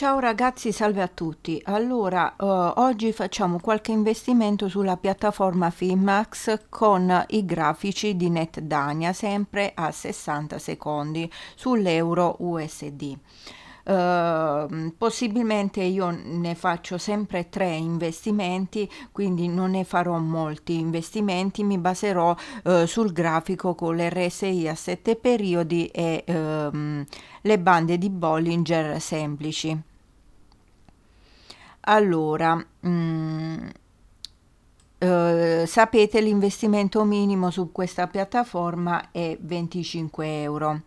Ciao ragazzi, salve a tutti. Allora, eh, oggi facciamo qualche investimento sulla piattaforma Filmax con i grafici di NetDania, sempre a 60 secondi, sull'euro USD. Ehm, possibilmente io ne faccio sempre tre investimenti, quindi non ne farò molti investimenti, mi baserò eh, sul grafico con l'RSI a sette periodi e ehm, le bande di Bollinger semplici. Allora, mh, mm, eh, sapete l'investimento minimo su questa piattaforma è 25 euro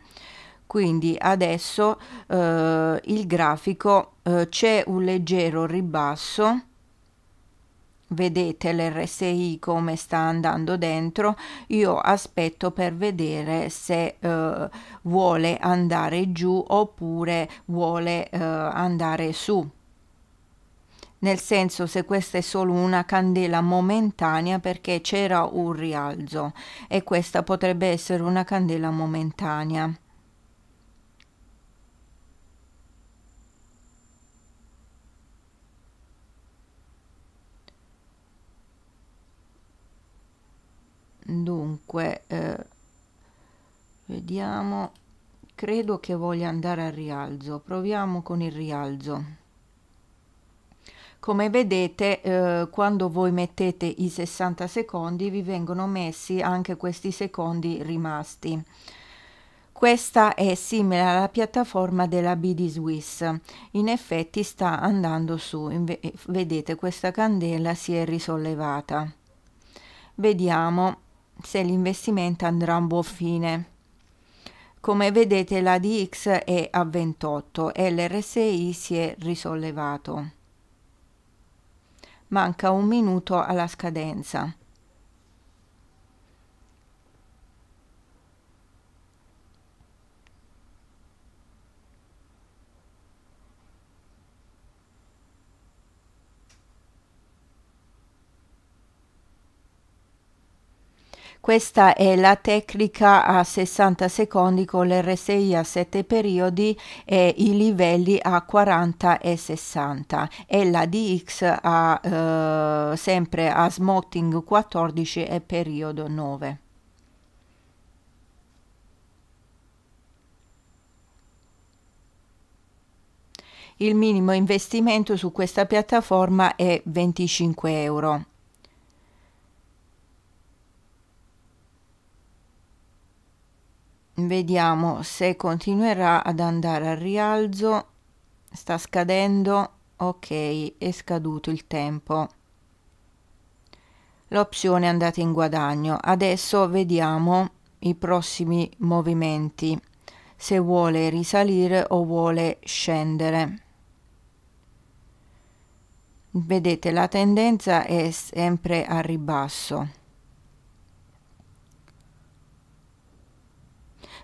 quindi adesso eh, il grafico eh, c'è un leggero ribasso vedete l'RSI come sta andando dentro io aspetto per vedere se eh, vuole andare giù oppure vuole eh, andare su nel senso se questa è solo una candela momentanea perché c'era un rialzo e questa potrebbe essere una candela momentanea dunque eh, vediamo credo che voglia andare al rialzo proviamo con il rialzo come vedete eh, quando voi mettete i 60 secondi vi vengono messi anche questi secondi rimasti questa è simile alla piattaforma della BD Swiss in effetti sta andando su eh, vedete questa candela si è risollevata vediamo se l'investimento andrà a buon fine. Come vedete la DX è a 28 e l'RSI si è risollevato. Manca un minuto alla scadenza. Questa è la tecnica a 60 secondi con l'RSI a 7 periodi e i livelli a 40 e 60 e la DX a, eh, sempre a smotting 14 e periodo 9. Il minimo investimento su questa piattaforma è 25 euro. vediamo se continuerà ad andare al rialzo sta scadendo ok è scaduto il tempo l'opzione è andata in guadagno adesso vediamo i prossimi movimenti se vuole risalire o vuole scendere vedete la tendenza è sempre a ribasso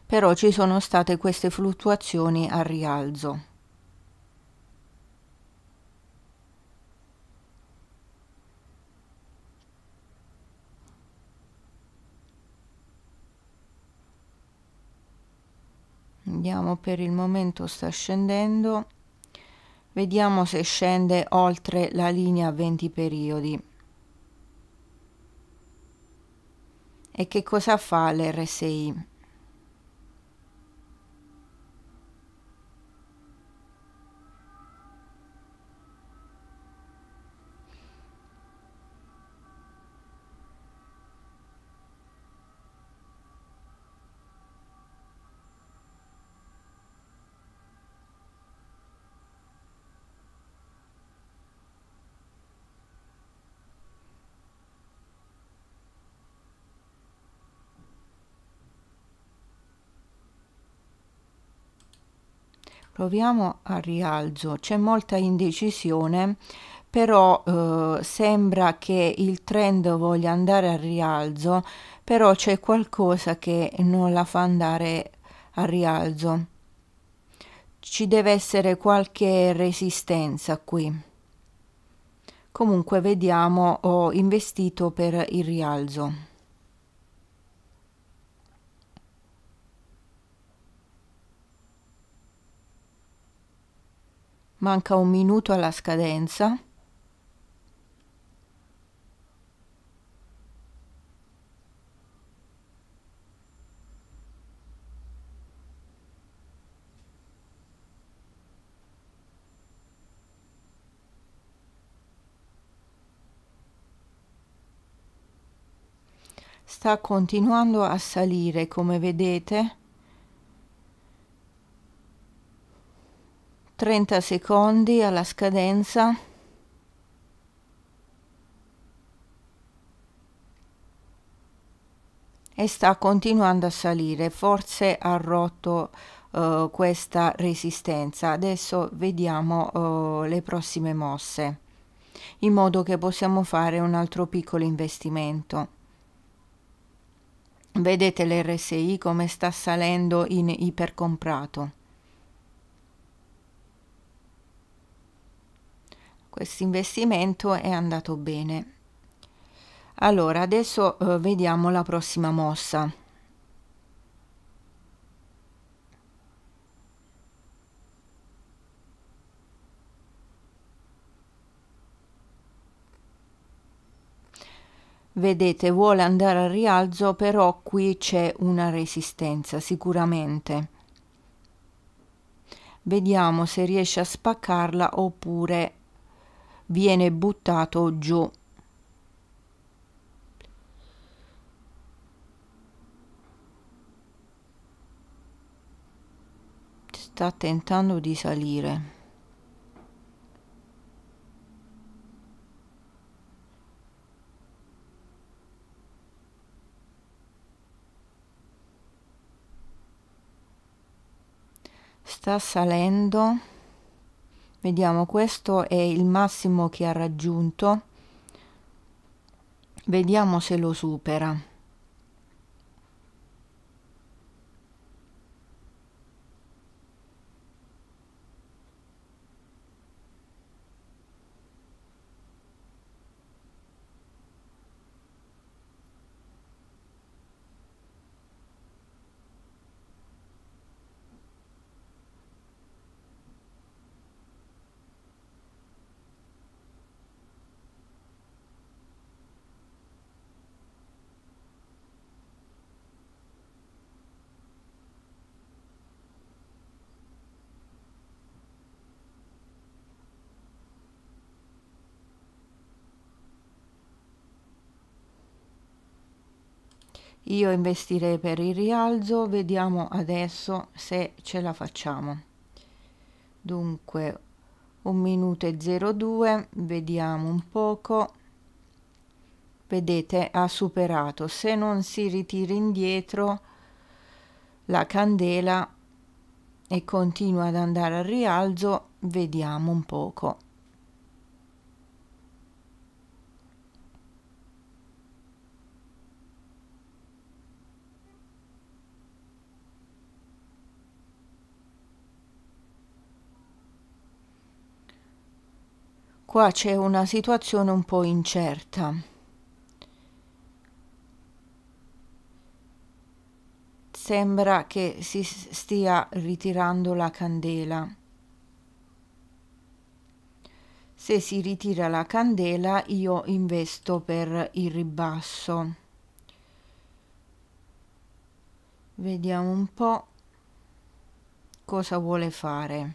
però ci sono state queste fluttuazioni al rialzo. Andiamo per il momento sta scendendo. Vediamo se scende oltre la linea 20 periodi. E che cosa fa l'RSI? Proviamo a rialzo, c'è molta indecisione, però eh, sembra che il trend voglia andare a rialzo, però c'è qualcosa che non la fa andare a rialzo. Ci deve essere qualche resistenza qui. Comunque vediamo, ho investito per il rialzo. manca un minuto alla scadenza sta continuando a salire come vedete 30 secondi alla scadenza e sta continuando a salire forse ha rotto eh, questa resistenza adesso vediamo eh, le prossime mosse in modo che possiamo fare un altro piccolo investimento vedete l'RSI come sta salendo in ipercomprato questo investimento è andato bene allora adesso eh, vediamo la prossima mossa vedete vuole andare al rialzo però qui c'è una resistenza sicuramente vediamo se riesce a spaccarla oppure viene buttato giù. Sta tentando di salire. sta salendo vediamo questo è il massimo che ha raggiunto vediamo se lo supera Io investirei per il rialzo, vediamo adesso se ce la facciamo. Dunque, 1 minuto e 02, vediamo un poco. Vedete, ha superato. Se non si ritira indietro la candela e continua ad andare al rialzo, vediamo un poco. qua c'è una situazione un po' incerta. Sembra che si stia ritirando la candela. Se si ritira la candela io investo per il ribasso. Vediamo un po' cosa vuole fare.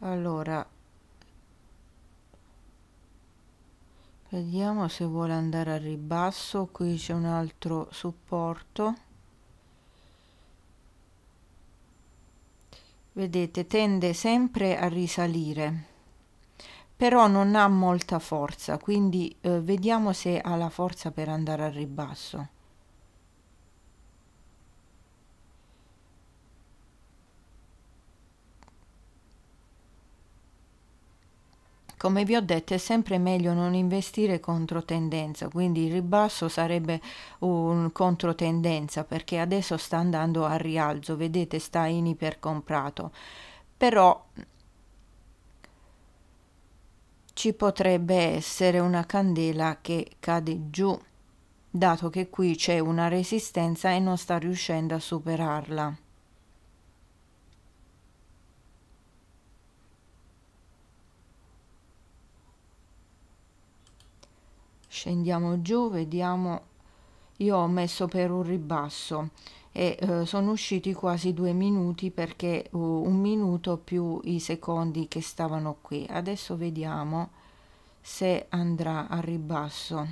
allora vediamo se vuole andare al ribasso qui c'è un altro supporto vedete tende sempre a risalire però non ha molta forza quindi eh, vediamo se ha la forza per andare al ribasso Come vi ho detto è sempre meglio non investire contro tendenza, quindi il ribasso sarebbe un controtendenza perché adesso sta andando a rialzo, vedete sta in ipercomprato. Però ci potrebbe essere una candela che cade giù, dato che qui c'è una resistenza e non sta riuscendo a superarla. scendiamo giù vediamo io ho messo per un ribasso e eh, sono usciti quasi due minuti perché uh, un minuto più i secondi che stavano qui adesso vediamo se andrà a ribasso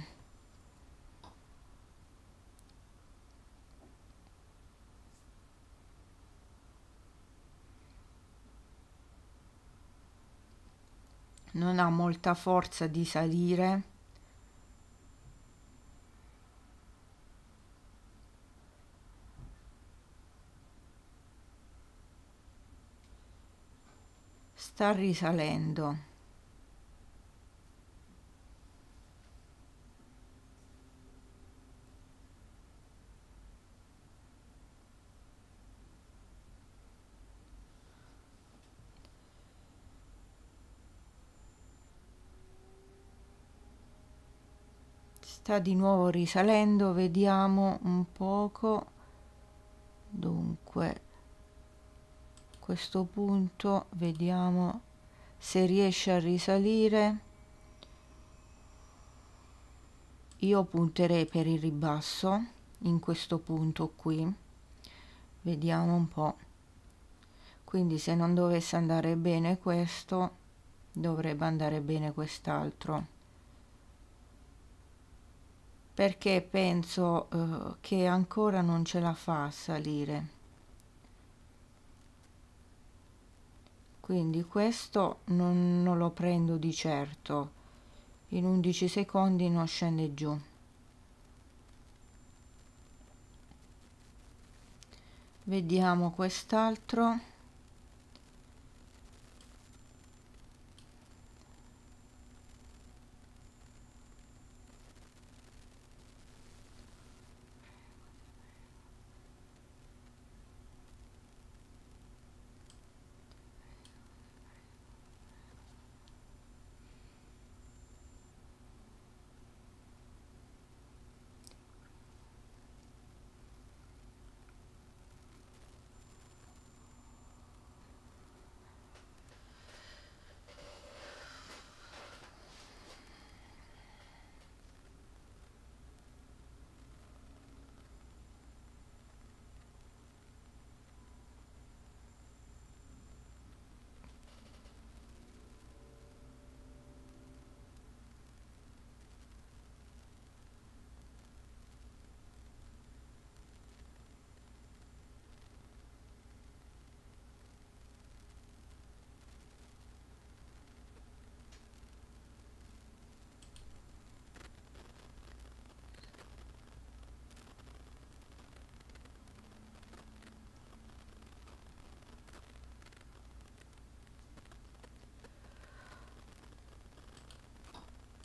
non ha molta forza di salire sta risalendo. Sta di nuovo risalendo, vediamo un poco. Dunque, questo punto vediamo se riesce a risalire io punterei per il ribasso in questo punto qui vediamo un po quindi se non dovesse andare bene questo dovrebbe andare bene quest'altro perché penso eh, che ancora non ce la fa a salire quindi questo non, non lo prendo di certo in 11 secondi non scende giù vediamo quest'altro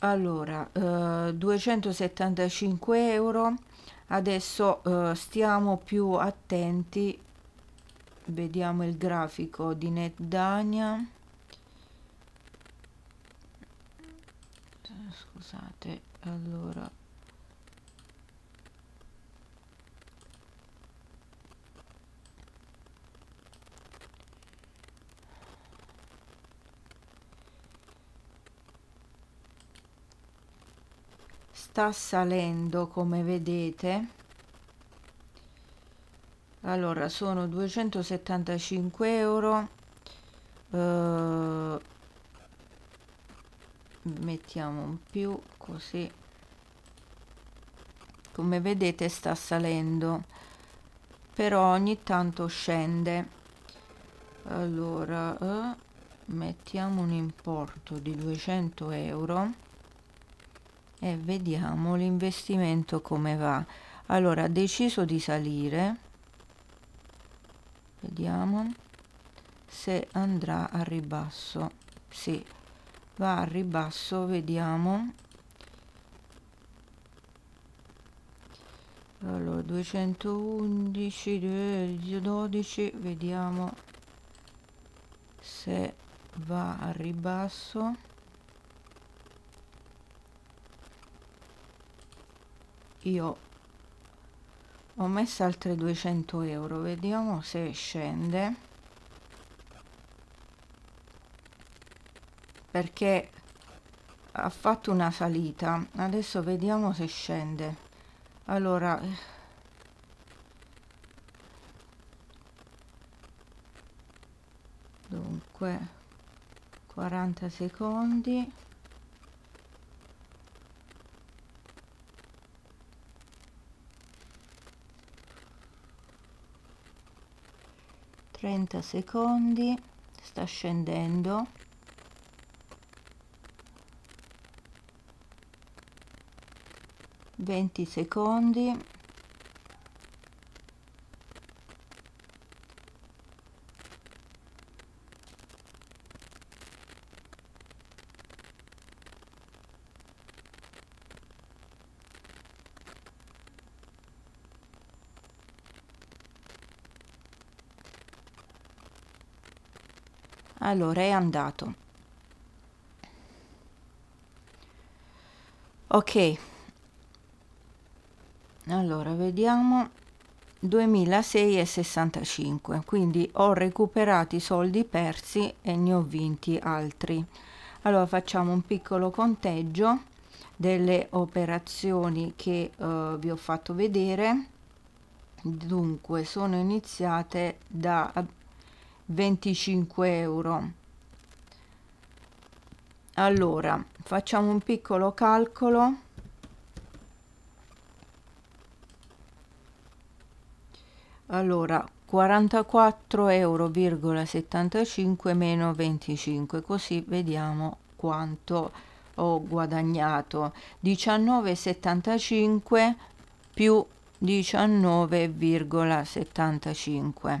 allora eh, 275 euro adesso eh, stiamo più attenti vediamo il grafico di NetDania eh, scusate allora sta salendo come vedete allora sono 275 euro eh, mettiamo un più così come vedete sta salendo però ogni tanto scende allora eh, mettiamo un importo di 200 euro e vediamo l'investimento come va allora ha deciso di salire vediamo se andrà a ribasso sì va a ribasso vediamo allora 211 12 vediamo se va a ribasso io ho messo altre 200 euro vediamo se scende perché ha fatto una salita adesso vediamo se scende allora dunque 40 secondi 30 secondi sta scendendo venti secondi allora è andato ok allora vediamo e 65 quindi ho recuperato i soldi persi e ne ho vinti altri allora facciamo un piccolo conteggio delle operazioni che eh, vi ho fatto vedere dunque sono iniziate da 25 euro allora facciamo un piccolo calcolo allora 44,75 euro meno 25 così vediamo quanto ho guadagnato 19,75 più 19,75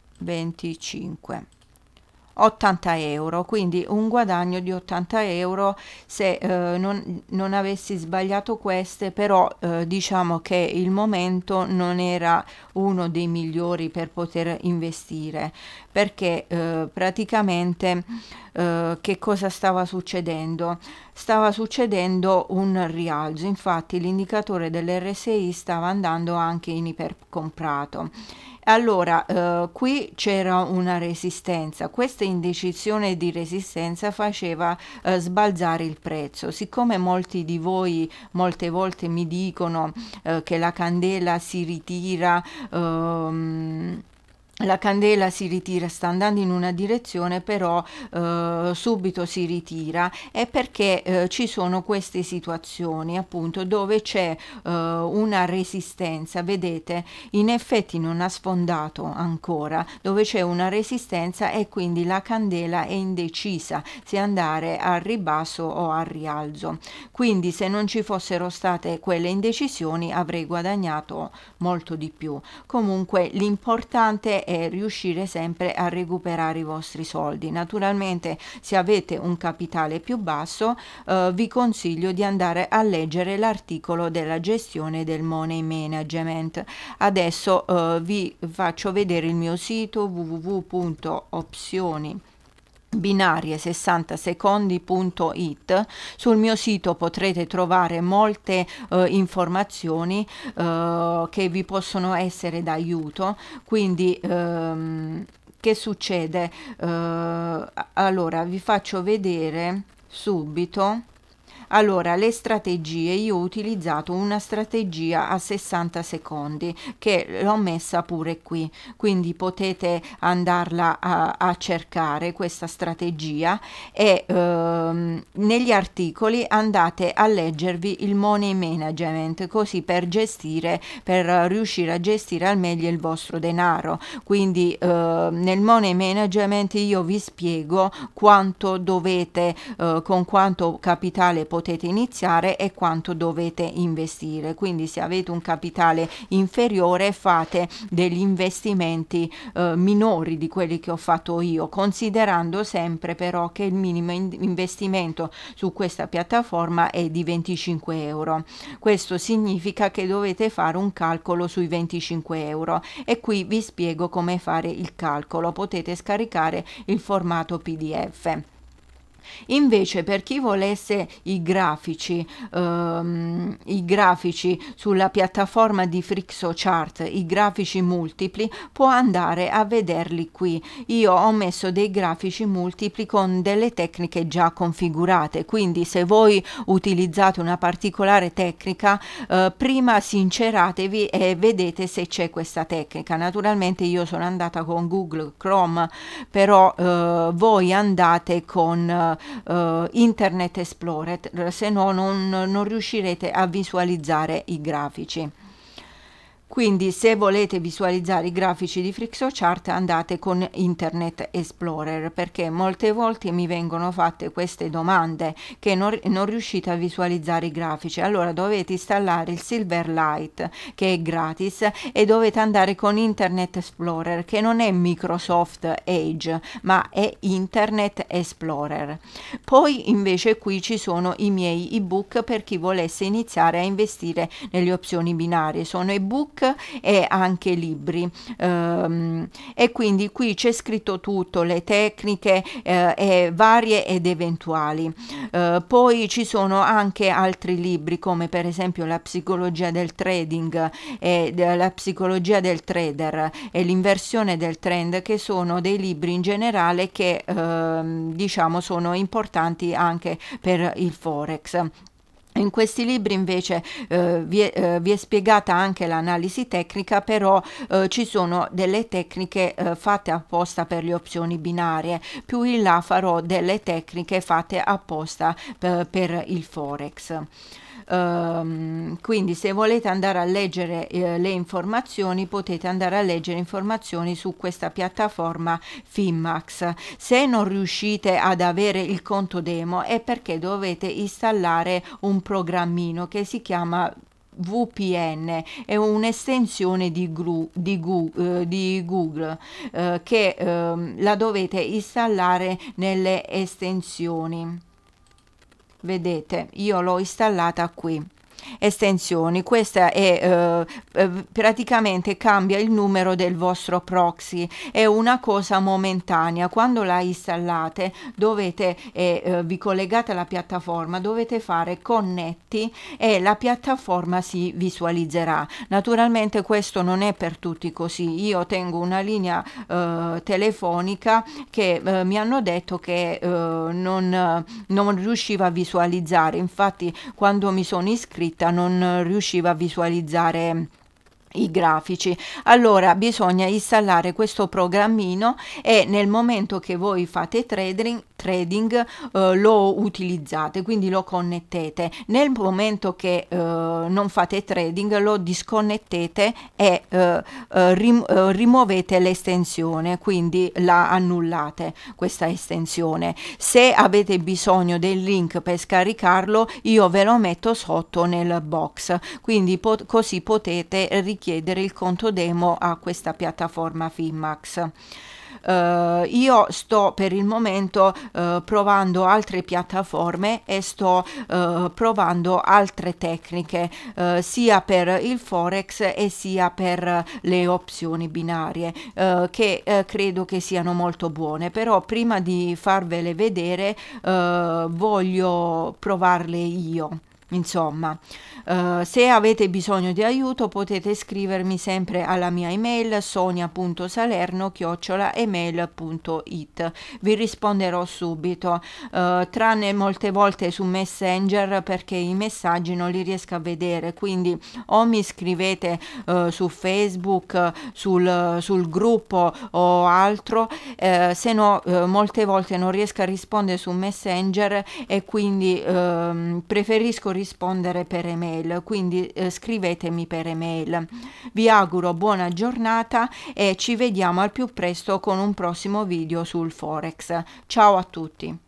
25 80 euro quindi un guadagno di 80 euro se eh, non, non, avessi sbagliato queste però eh, diciamo che il momento non era uno dei migliori per poter investire perché eh, praticamente eh, che cosa stava succedendo stava succedendo un rialzo infatti l'indicatore dell'RSI stava andando anche in ipercomprato allora, eh, qui c'era una resistenza, questa indecisione di resistenza faceva eh, sbalzare il prezzo. Siccome molti di voi molte volte mi dicono eh, che la candela si ritira, ehm, la candela si ritira, sta andando in una direzione, però eh, subito si ritira, è perché eh, ci sono queste situazioni appunto dove c'è eh, una resistenza, vedete, in effetti non ha sfondato ancora, dove c'è una resistenza e quindi la candela è indecisa se andare al ribasso o al rialzo. Quindi se non ci fossero state quelle indecisioni avrei guadagnato molto di più. Comunque l'importante è e riuscire sempre a recuperare i vostri soldi. Naturalmente se avete un capitale più basso eh, vi consiglio di andare a leggere l'articolo della gestione del money management. Adesso eh, vi faccio vedere il mio sito www.opzioni.com binarie60secondi.it sul mio sito potrete trovare molte eh, informazioni eh, che vi possono essere d'aiuto quindi ehm, che succede eh, allora vi faccio vedere subito allora, le strategie, io ho utilizzato una strategia a 60 secondi che l'ho messa pure qui, quindi potete andarla a, a cercare questa strategia e ehm, negli articoli andate a leggervi il money management così per gestire, per riuscire a gestire al meglio il vostro denaro. Quindi eh, nel money management io vi spiego quanto dovete, eh, con quanto capitale potete potete iniziare e quanto dovete investire. Quindi se avete un capitale inferiore fate degli investimenti eh, minori di quelli che ho fatto io, considerando sempre però che il minimo investimento su questa piattaforma è di 25 euro. Questo significa che dovete fare un calcolo sui 25 euro e qui vi spiego come fare il calcolo. Potete scaricare il formato PDF. Invece per chi volesse i grafici, ehm, i grafici sulla piattaforma di FrixoChart, i grafici multipli, può andare a vederli qui. Io ho messo dei grafici multipli con delle tecniche già configurate, quindi se voi utilizzate una particolare tecnica, eh, prima sinceratevi e vedete se c'è questa tecnica. Naturalmente io sono andata con Google Chrome, però eh, voi andate con eh, uh, Internet Explorer, se no non, non riuscirete a visualizzare i grafici. Quindi se volete visualizzare i grafici di FrixoChart andate con Internet Explorer perché molte volte mi vengono fatte queste domande che non, non riuscite a visualizzare i grafici. Allora dovete installare il Silverlight che è gratis e dovete andare con Internet Explorer che non è Microsoft Edge ma è Internet Explorer. Poi invece qui ci sono i miei ebook per chi volesse iniziare a investire nelle opzioni binarie. Sono ebook e anche libri um, e quindi qui c'è scritto tutto le tecniche eh, varie ed eventuali uh, poi ci sono anche altri libri come per esempio la psicologia del trading e la psicologia del trader e l'inversione del trend che sono dei libri in generale che eh, diciamo sono importanti anche per il forex in questi libri invece eh, vi, è, eh, vi, è, spiegata anche l'analisi tecnica, però eh, ci sono delle tecniche eh, fatte apposta per le opzioni binarie. Più in là farò delle tecniche fatte apposta eh, per il Forex. Um, quindi se volete andare a leggere eh, le informazioni potete andare a leggere informazioni su questa piattaforma Finmax se non riuscite ad avere il conto demo è perché dovete installare un programmino che si chiama VPN è un'estensione di, gru, di, gu, eh, di Google eh, che eh, la dovete installare nelle estensioni vedete io l'ho installata qui estensioni. Questa è eh, eh, praticamente cambia il numero del vostro proxy, è una cosa momentanea. Quando la installate dovete e eh, eh, vi collegate alla piattaforma, dovete fare connetti e la piattaforma si visualizzerà. Naturalmente questo non è per tutti così. Io tengo una linea eh, telefonica che eh, mi hanno detto che non, non riusciva a visualizzare. Infatti quando mi sono iscritto scritta, non riusciva a visualizzare i grafici allora bisogna installare questo programmino e nel momento che voi fate trading, trading eh, lo utilizzate quindi lo connettete nel momento che eh, non fate trading lo disconnettete e eh, eh rim eh, rimuovete l'estensione quindi la annullate questa estensione se avete bisogno del link per scaricarlo io ve lo metto sotto nel box quindi pot così potete ricaricare richiedere il conto demo a questa piattaforma Finmax. Uh, io sto per il momento uh, provando altre piattaforme e sto uh, provando altre tecniche sia per il forex e sia per le opzioni binarie che credo che siano molto buone però prima di farvele vedere voglio provarle io Insomma, eh, se avete bisogno di aiuto potete scrivermi sempre alla mia email sonia.salerno-email.it. Vi risponderò subito, eh, tranne molte volte su Messenger perché i messaggi non li riesco a vedere, quindi o mi scrivete eh, su Facebook, sul, sul, gruppo o altro, eh, se no eh, molte volte non riesco a rispondere su Messenger e quindi ehm, preferisco rispondere rispondere per email, quindi eh, scrivetemi per email. Vi auguro buona giornata e ci vediamo al più presto con un prossimo video sul Forex. Ciao a tutti!